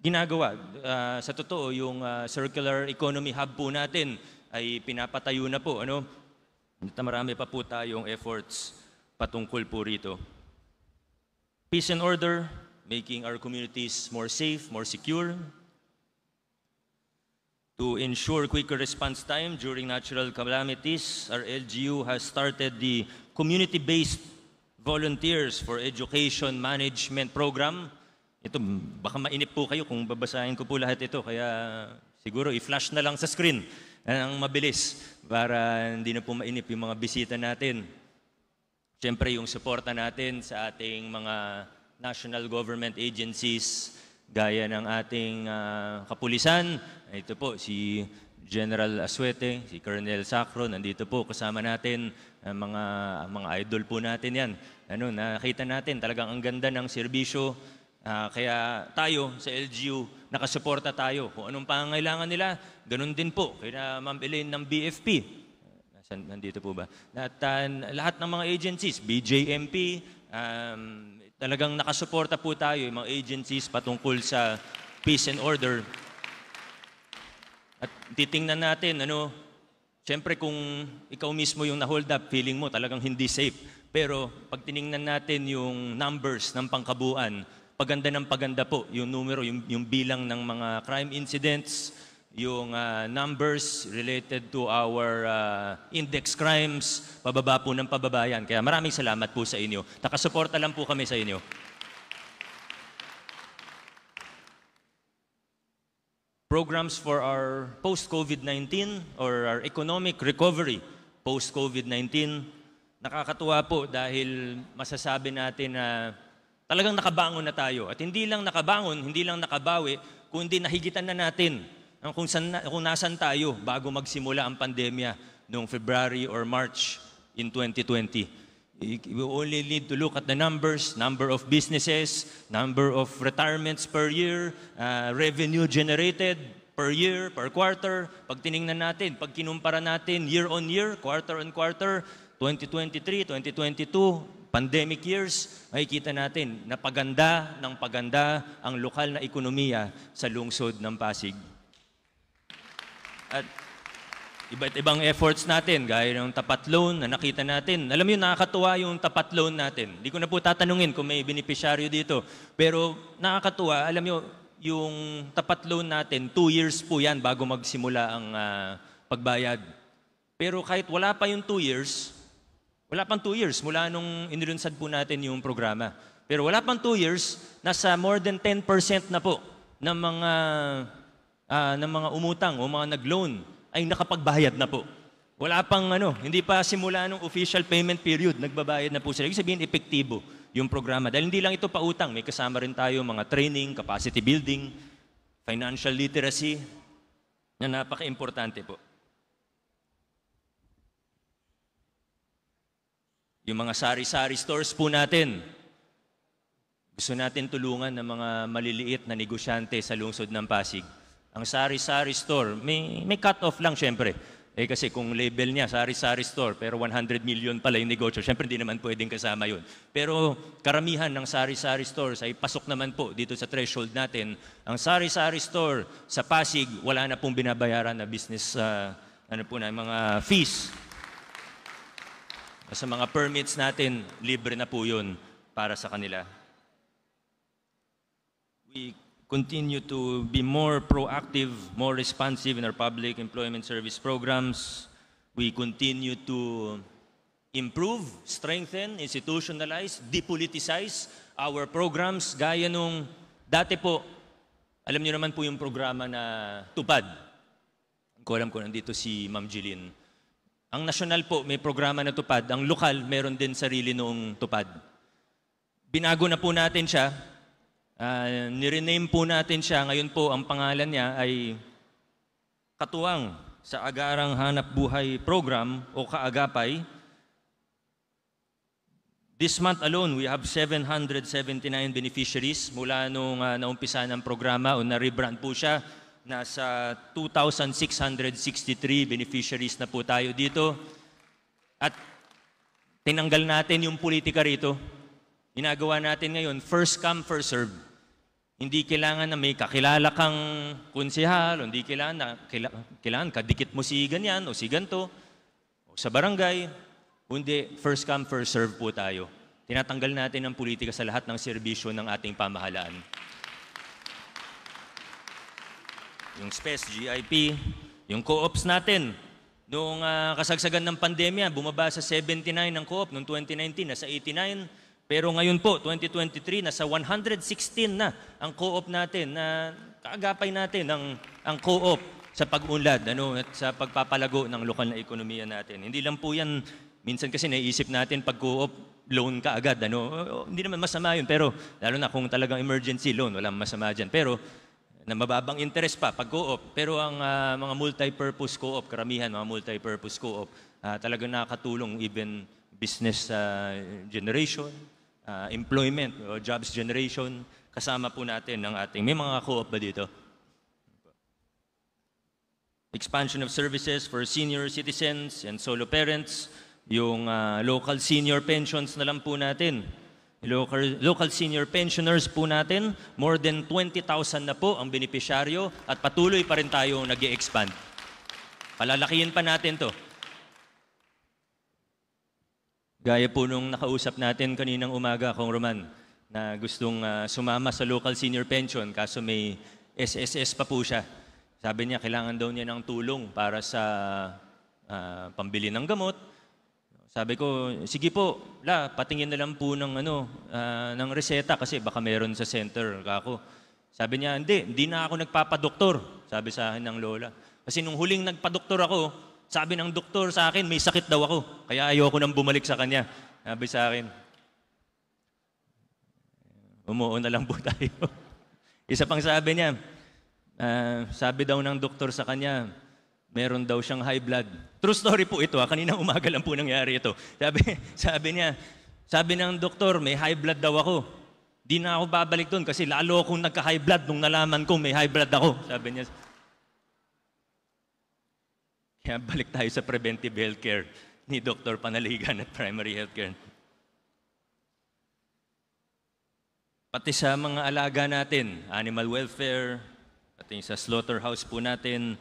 ginagawa. Uh, sa totoo, yung uh, circular economy hub po natin ay pinapatayo na po. Ano? At marami pa po tayong efforts patungkol po rito. Peace and order, making our communities more safe, more secure, To ensure quicker response time during natural calamities, our LGU has started the community-based volunteers for education management program. Ito, baka mainip po kayo kung babasahin ko po lahat ito, kaya siguro i-flash na lang sa screen ang mabilis para hindi na po mainip yung mga bisita natin. Siyempre, yung suporta natin sa ating mga national government agencies, Gaya ng ating uh, kapulisan, ito po si General Aswete, si Colonel Sacro, nandito po kasama natin ang ah, mga ang mga idol po natin 'yan. Ano, nakita natin talagang ang ganda ng serbisyo. Uh, kaya tayo sa LGU, nakasuporta tayo. Kung anong pangangailangan nila, ganun din po. Kaya Ma'am ng BFP, nandito po ba? At uh, lahat ng mga agencies, BJMP, um, Talagang nakasuporta po tayo, yung mga agencies patungkol sa peace and order. At titingnan natin, ano, siyempre kung ikaw mismo yung na-hold up, feeling mo talagang hindi safe. Pero pag tiningnan natin yung numbers ng pangkabuan, paganda ng paganda po yung numero, yung, yung bilang ng mga crime incidents, yung uh, numbers related to our uh, index crimes, pababa po ng pababa Kaya maraming salamat po sa inyo. Nakasuporta lang po kami sa inyo. Programs for our post-COVID-19 or our economic recovery post-COVID-19. Nakakatuwa po dahil masasabi natin na talagang nakabangon na tayo. At hindi lang nakabangon, hindi lang nakabawi, kundi nahigitan na natin kung, san, kung nasan tayo bago magsimula ang pandemya noong February or March in 2020. We only need to look at the numbers, number of businesses, number of retirements per year, uh, revenue generated per year, per quarter. Pag tiningnan natin, pag kinumpara natin year on year, quarter on quarter, 2023, 2022, pandemic years, makikita natin na paganda ng paganda ang lokal na ekonomiya sa lungsod ng Pasig. At iba't ibang efforts natin, gaya ng tapat loan na nakita natin. Alam mo yun, nakakatuwa yung tapat loan natin. Hindi ko na po tatanungin kung may beneficiaryo dito. Pero nakakatuwa, alam mo, yung tapat loan natin, two years po yan bago magsimula ang uh, pagbayad. Pero kahit wala pa yung two years, wala pang two years mula nung inilunsad po natin yung programa. Pero wala pang two years, nasa more than 10% na po ng mga uh, ng mga umutang o mga nag-loan ay nakapagbayad na po. Wala pang ano, hindi pa simula nung official payment period, nagbabayad na po sila. Ibig sabihin, epektibo yung programa. Dahil hindi lang ito pautang, may kasama rin tayo mga training, capacity building, financial literacy, na napaka-importante po. Yung mga sari-sari stores po natin, gusto natin tulungan ng mga maliliit na negosyante sa lungsod ng Pasig ang sari-sari store, may, may cut-off lang syempre. Eh kasi kung label niya, sari-sari store, pero 100 million pala yung negosyo, syempre hindi naman pwedeng kasama yun. Pero karamihan ng sari-sari stores ay pasok naman po dito sa threshold natin. Ang sari-sari store sa Pasig, wala na pong binabayaran na business, uh, ano po na, mga fees. Sa mga permits natin, libre na po yun para sa kanila. We continue to be more proactive, more responsive in our public employment service programs. We continue to improve, strengthen, institutionalize, depoliticize our programs gaya nung dati po, alam niyo naman po yung programa na tupad. Ko alam ko, nandito si Ma'am Jilin. Ang national po, may programa na tupad. Ang lokal, meron din sarili noong tupad. Binago na po natin siya Uh, nirename po natin siya. Ngayon po, ang pangalan niya ay Katuwang sa Agarang Hanap Buhay Program o Kaagapay. This month alone, we have 779 beneficiaries mula nung uh, naumpisa ng programa o na-rebrand po siya. Nasa 2,663 beneficiaries na po tayo dito. At tinanggal natin yung politika rito. Inagawa natin ngayon, first come, first serve. Hindi kailangan na may kakilala kang konsehal, hindi kailangan na kaila, kailangan kadikit mo si ganyan o si ganto o sa barangay, Hindi, first come first serve po tayo. Tinatanggal natin ang politika sa lahat ng serbisyo ng ating pamahalaan. Yung space GIP, yung co-ops natin, noong uh, kasagsagan ng pandemya, bumaba sa 79 ng co-op, noong 2019 nasa 89, pero ngayon po, 2023, nasa 116 na ang co-op natin na kaagapay natin ang, ang co-op sa pag-unlad ano, at sa pagpapalago ng lokal na ekonomiya natin. Hindi lang po yan, minsan kasi naisip natin pag co-op, loan ka agad. Ano? Hindi naman masama yun, pero lalo na kung talagang emergency loan, walang masama dyan. Pero na mababang interest pa pag co-op. Pero ang uh, mga multi-purpose co-op, karamihan mga multi-purpose co-op, uh, talagang nakakatulong even business uh, generation, uh, employment o jobs generation. Kasama po natin ang ating, may mga co-op ba dito? Expansion of services for senior citizens and solo parents. Yung uh, local senior pensions na lang po natin. Local, local senior pensioners po natin, more than 20,000 na po ang benepisyaryo at patuloy pa rin tayo nag expand Palalakihin pa natin to. Gaya po nung nakausap natin kaninang umaga, Kong Roman, na gustong uh, sumama sa local senior pension kaso may SSS pa po siya. Sabi niya, kailangan daw niya ng tulong para sa uh, pambili ng gamot. Sabi ko, sige po, la, patingin na lang po ng, ano, uh, ng reseta kasi baka meron sa center ako. Sabi niya, hindi, hindi na ako nagpapadoktor. Sabi sa akin ng lola. Kasi nung huling nagpadoktor ako, sabi ng doktor sa akin, may sakit daw ako. Kaya ayoko nang bumalik sa kanya. Sabi sa akin, umuo na lang po tayo. Isa pang sabi niya, uh, sabi daw ng doktor sa kanya, meron daw siyang high blood. True story po ito, ha? Ah. kaninang umaga lang po nangyari ito. Sabi, sabi niya, sabi ng doktor, may high blood daw ako. Di na ako babalik doon kasi lalo akong nagka-high blood nung nalaman ko may high blood ako. Sabi niya, kaya balik tayo sa preventive healthcare ni Dr. Panaligan at primary healthcare. Pati sa mga alaga natin, animal welfare, pati sa slaughterhouse po natin,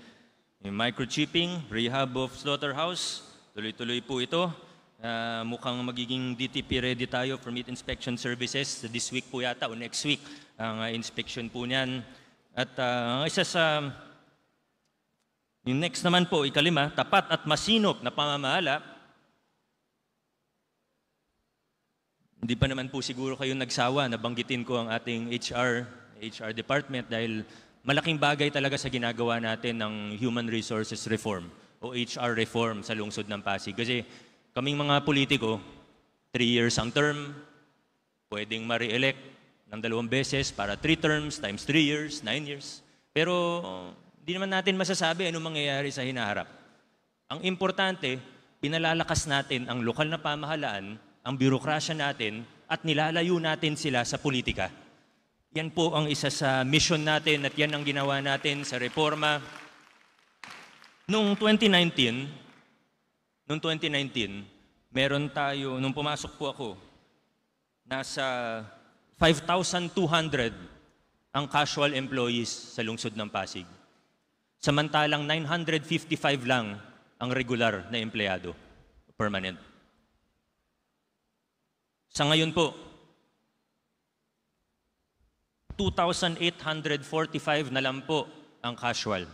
yung microchipping, rehab of slaughterhouse, tuloy-tuloy po ito. Uh, mukhang magiging DTP ready tayo for meat inspection services. This week po yata o next week ang uh, inspection po niyan. At uh, isa sa yung next naman po, ikalima, tapat at masinop na pamamahala. Hindi pa naman po siguro kayo nagsawa na banggitin ko ang ating HR, HR department dahil malaking bagay talaga sa ginagawa natin ng human resources reform o HR reform sa lungsod ng Pasig. Kasi kaming mga politiko, three years ang term, pwedeng ma-re-elect ng dalawang beses para three terms times three years, nine years. Pero hindi naman natin masasabi anong mangyayari sa hinaharap. Ang importante, pinalalakas natin ang lokal na pamahalaan, ang birokrasya natin, at nilalayo natin sila sa politika. Yan po ang isa sa mission natin at yan ang ginawa natin sa reforma. Noong 2019, noong 2019, meron tayo, nung pumasok po ako, nasa 5,200 ang casual employees sa lungsod ng Pasig. Samantalang 955 lang ang regular na empleyado, permanent. Sa ngayon po, 2,845 na lang po ang casual.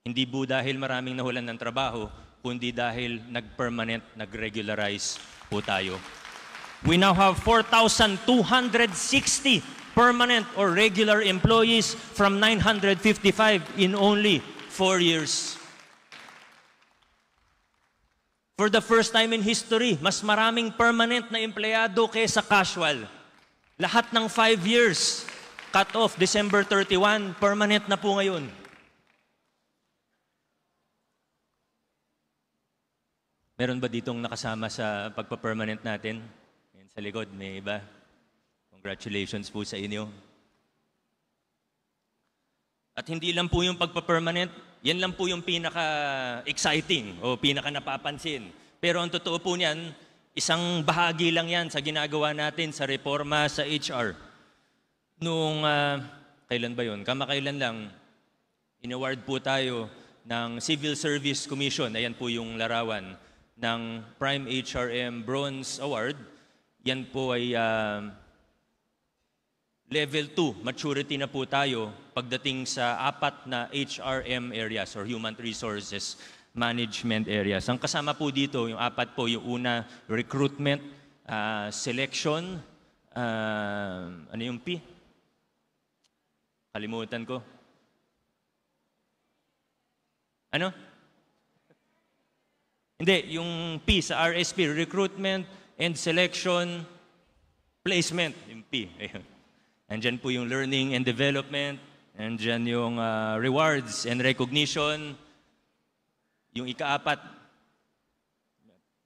Hindi po dahil maraming nahulan ng trabaho, kundi dahil nag-permanent, nag-regularize po tayo. We now have 4,260 permanent or regular employees from 955 in only four years. For the first time in history, mas maraming permanent na empleyado kaysa casual. Lahat ng five years, cut off December 31, permanent na po ngayon. Meron ba ditong nakasama sa pagpa-permanent natin? Yan sa likod, may iba. Congratulations po sa inyo. At hindi lang po yung pagpa-permanent, yan lang po yung pinaka-exciting o pinaka-napapansin. Pero ang totoo po niyan, isang bahagi lang yan sa ginagawa natin sa reforma sa HR. Noong, uh, kailan ba yun? Kamakailan lang, inaward po tayo ng Civil Service Commission, ayan po yung larawan, ng Prime HRM Bronze Award. Yan po ay uh, level 2, maturity na po tayo pagdating sa apat na HRM areas or Human Resources Management areas. Ang kasama po dito, yung apat po, yung una, recruitment, uh, selection, uh, ano yung P? Kalimutan ko. Ano? Hindi, yung P sa RSP, recruitment and selection placement, yung P. Ayun. Andyan po yung learning and development. And Andyan yung uh, rewards and recognition. Yung ikaapat,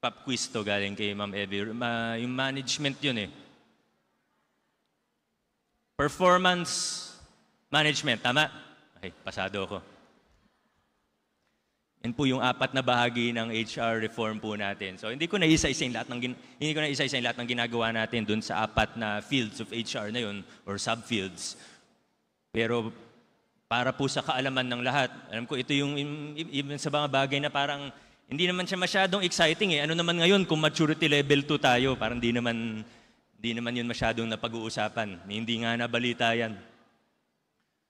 pop quiz to galing kay Ma'am Evie. Uh, yung management yun eh. Performance management, tama? Okay, pasado ako. Yan po yung apat na bahagi ng HR reform po natin. So hindi ko na isa-isahin lahat ng hindi ko na isa-isahin lahat ng ginagawa natin doon sa apat na fields of HR na yun or subfields. Pero para po sa kaalaman ng lahat, alam ko ito yung even sa mga bagay na parang hindi naman siya masyadong exciting eh. Ano naman ngayon kung maturity level 2 tayo, parang hindi naman hindi naman yun masyadong napag-uusapan. Hindi nga nabalita yan.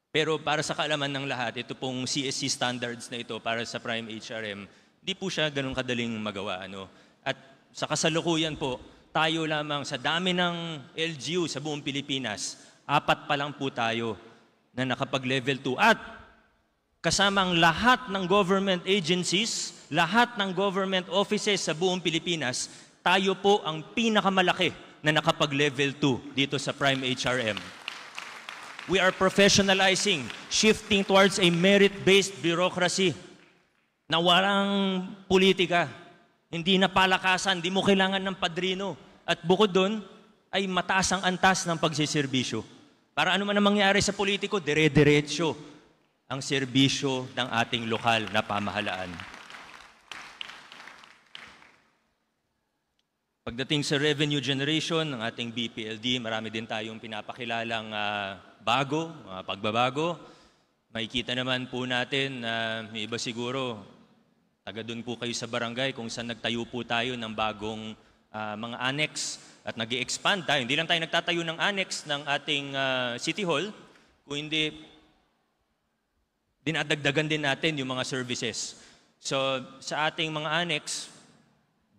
Pero para sa kaalaman ng lahat, ito pong CSC standards na ito para sa Prime HRM, di po siya ganun kadaling magawa. Ano? At sa kasalukuyan po, tayo lamang sa dami ng LGU sa buong Pilipinas, apat pa lang po tayo na nakapag-level 2. At kasama ang lahat ng government agencies, lahat ng government offices sa buong Pilipinas, tayo po ang pinakamalaki na nakapag-level 2 dito sa Prime HRM we are professionalizing, shifting towards a merit-based bureaucracy na walang politika, hindi na palakasan, hindi mo kailangan ng padrino. At bukod doon, ay mataas ang antas ng pagsiservisyo. Para ano man ang mangyari sa politiko, dire-diretsyo ang serbisyo ng ating lokal na pamahalaan. Pagdating sa revenue generation ng ating BPLD, marami din tayong pinapakilalang uh, bago, mga pagbabago. Makikita naman po natin na uh, iba siguro, taga doon po kayo sa barangay kung saan nagtayo po tayo ng bagong uh, mga annex at nag expand tayo. Hindi lang tayo nagtatayo ng annex ng ating uh, City Hall, kundi dinadagdagan din natin yung mga services. So sa ating mga annex,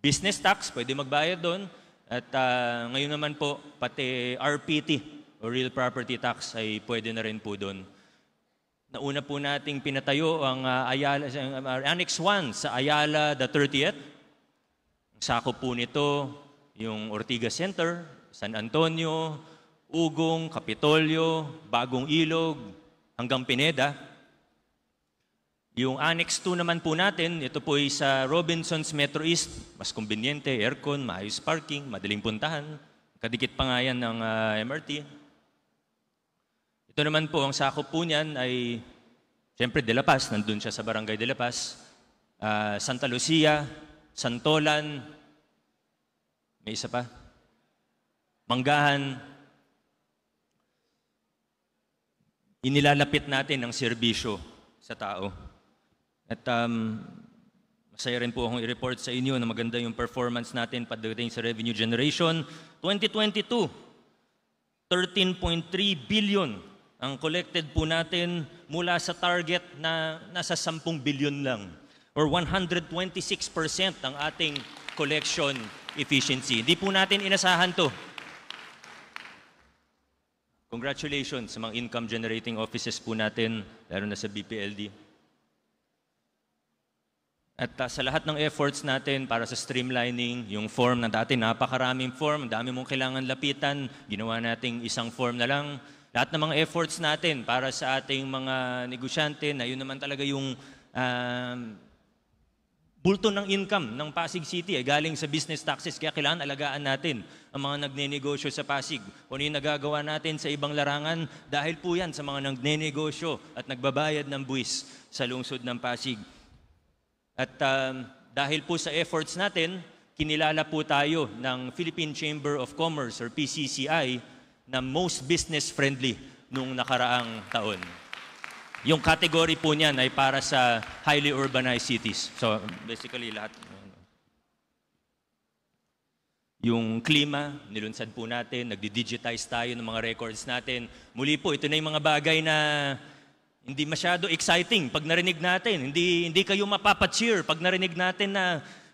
business tax, pwede magbayad doon. At uh, ngayon naman po, pati RPT, o real property tax ay pwede na rin po doon. Nauna po nating pinatayo ang uh, Ayala, uh, Annex 1 sa Ayala the 30th. Ang sakop po nito, yung Ortiga Center, San Antonio, Ugong, Kapitolyo, Bagong Ilog, hanggang Pineda. Yung Annex 2 naman po natin, ito po ay sa Robinson's Metro East. Mas kumbinyente, aircon, maayos parking, madaling puntahan. Kadikit pa nga yan ng uh, MRT. Ito naman po, ang sakop po niyan ay, siyempre, De La Paz, nandun siya sa barangay De La Paz, uh, Santa Lucia, Santolan, may isa pa, Manggahan. Inilalapit natin ang serbisyo sa tao. At um, Masaya rin po akong i-report sa inyo na maganda yung performance natin pagdating sa revenue generation. 2022, 13.3 billion ang collected po natin mula sa target na nasa 10 billion lang or 126% ang ating collection efficiency. Hindi po natin inasahan to. Congratulations sa mga income generating offices po natin, lalo na sa BPLD. At uh, sa lahat ng efforts natin para sa streamlining, yung form na dati napakaraming form, ang dami mong kailangan lapitan, ginawa nating isang form na lang, lahat ng mga efforts natin para sa ating mga negosyante na yun naman talaga yung um, bulto ng income ng Pasig City ay eh, galing sa business taxes. Kaya kailangan alagaan natin ang mga nagnenegosyo sa Pasig. O ano yung nagagawa natin sa ibang larangan, dahil po yan sa mga nagnenegosyo at nagbabayad ng buwis sa lungsod ng Pasig. At um, dahil po sa efforts natin, kinilala po tayo ng Philippine Chamber of Commerce or PCCI na most business friendly nung nakaraang taon. Yung category po niyan ay para sa highly urbanized cities. So basically lahat. Ano. Yung klima, nilunsad po natin, nagdi-digitize tayo ng mga records natin. Muli po, ito na yung mga bagay na hindi masyado exciting pag narinig natin. Hindi, hindi kayo mapapa-cheer pag narinig natin na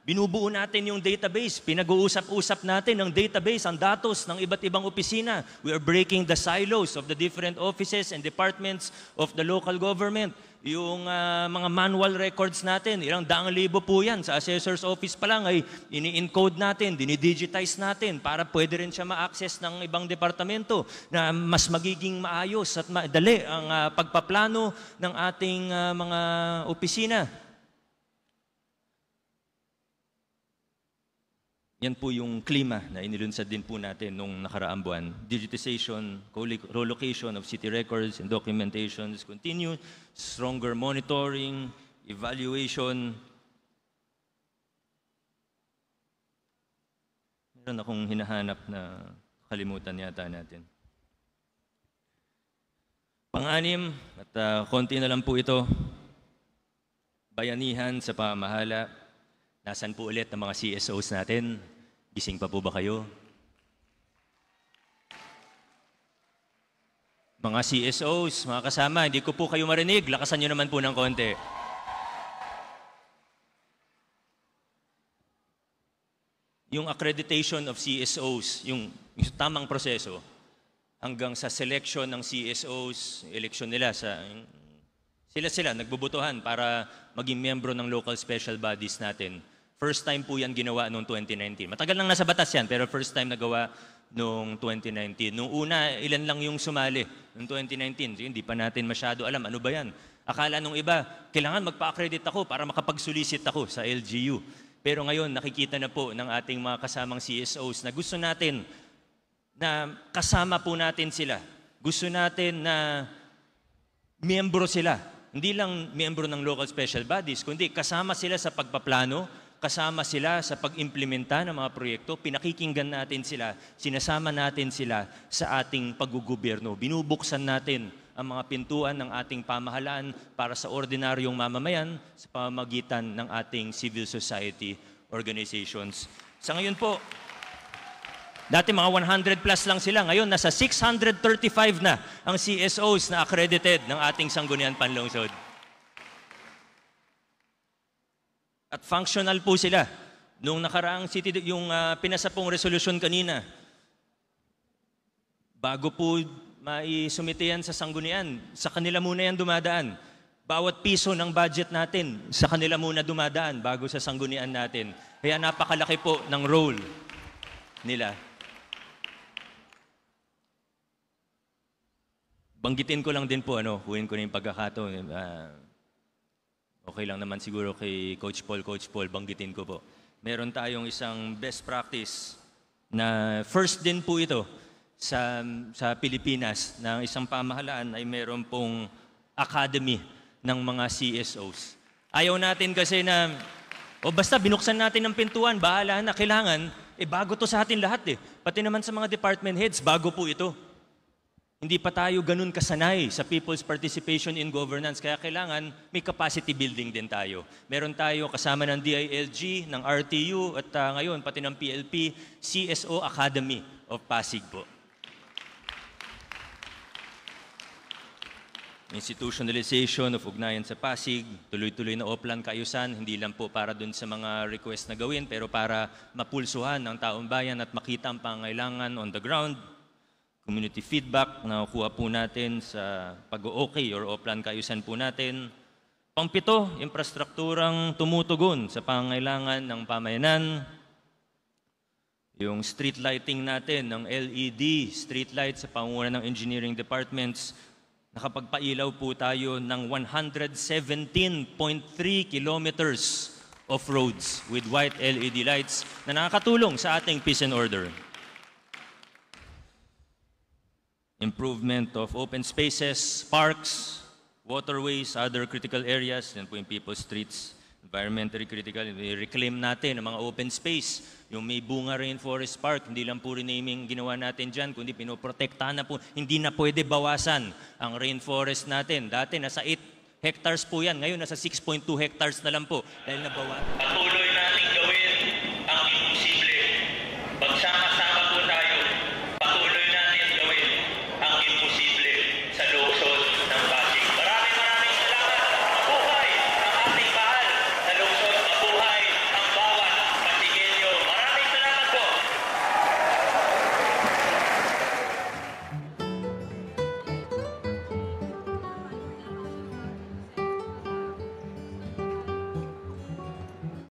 Binubuo natin yung database, pinag-uusap-usap natin ang database, ang datos ng iba't ibang opisina. We are breaking the silos of the different offices and departments of the local government. Yung uh, mga manual records natin, ilang daang libo po yan. Sa assessor's office pa lang ay ini-encode natin, dinidigitize natin para pwede rin siya ma-access ng ibang departamento na mas magiging maayos at madali ang uh, pagpaplano ng ating uh, mga opisina. Yan po yung klima na inilunsad din po natin nung nakaraang buwan. Digitization, relocation of city records and documentations continue, stronger monitoring, evaluation. Meron akong hinahanap na kalimutan yata natin. Pang-anim, at uh, konti na lang po ito, bayanihan sa pamahala. Nasaan po ulit ang mga CSOs natin? Gising pa po ba kayo? Mga CSOs, mga kasama, hindi ko po kayo marinig. Lakasan nyo naman po ng konti. Yung accreditation of CSOs, yung, yung tamang proseso, hanggang sa selection ng CSOs, election nila sa... Sila-sila, nagbubutuhan para maging miyembro ng local special bodies natin First time po yan ginawa noong 2019. Matagal lang nasa batas yan, pero first time nagawa noong 2019. Noong una, ilan lang yung sumali noong 2019. So, hindi pa natin masyado alam ano ba yan. Akala nung iba, kailangan magpa-accredit ako para makapag-solicit ako sa LGU. Pero ngayon, nakikita na po ng ating mga kasamang CSOs na gusto natin na kasama po natin sila. Gusto natin na miyembro sila. Hindi lang miyembro ng local special bodies, kundi kasama sila sa pagpaplano, kasama sila sa pag-implementa ng mga proyekto, pinakikinggan natin sila, sinasama natin sila sa ating paggugobyerno. Binubuksan natin ang mga pintuan ng ating pamahalaan para sa ordinaryong mamamayan sa pamamagitan ng ating civil society organizations. Sa ngayon po, dati mga 100 plus lang sila. Ngayon, nasa 635 na ang CSOs na accredited ng ating Sangguniang Panlungsod. At functional po sila. Nung nakaraang city, yung uh, pinasa pong resolusyon kanina, bago po maisumite yan sa sanggunian, sa kanila muna yan dumadaan. Bawat piso ng budget natin, sa kanila muna dumadaan bago sa sanggunian natin. Kaya napakalaki po ng role nila. Banggitin ko lang din po, ano, huwin ko na yung pagkakataon. Uh, okay lang naman siguro kay Coach Paul, Coach Paul, banggitin ko po. Meron tayong isang best practice na first din po ito sa, sa Pilipinas na isang pamahalaan ay meron pong academy ng mga CSOs. Ayaw natin kasi na, o basta binuksan natin ang pintuan, bahala na, kailangan, eh bago to sa atin lahat eh. Pati naman sa mga department heads, bago po ito. Hindi pa tayo ganun kasanay sa people's participation in governance. Kaya kailangan may capacity building din tayo. Meron tayo kasama ng DILG, ng RTU, at uh, ngayon pati ng PLP, CSO Academy of Pasig po. Institutionalization of ugnayan sa Pasig, tuloy-tuloy na OPLAN kaayusan, hindi lang po para dun sa mga request na gawin, pero para mapulsuhan ng taong bayan at makita ang pangailangan on the ground community feedback na kuha po natin sa pag-OK -okay or O-Plan Kayusan po natin. Pangpito, infrastrukturang tumutugon sa pangailangan ng pamayanan. Yung street lighting natin, ng LED street light sa pangunguna ng engineering departments, nakapagpailaw po tayo ng 117.3 kilometers of roads with white LED lights na nakakatulong sa ating peace and order. improvement of open spaces, parks, waterways, other critical areas, yan po yung people streets, environmentally critical, reclaim natin ang mga open space, yung may bunga rainforest park, hindi lang po renaming ginawa natin dyan, kundi pinoprotektahan na po, hindi na pwede bawasan ang rainforest natin. Dati nasa 8 hectares po yan, ngayon nasa 6.2 hectares na lang po, dahil nabawasan. Patuloy na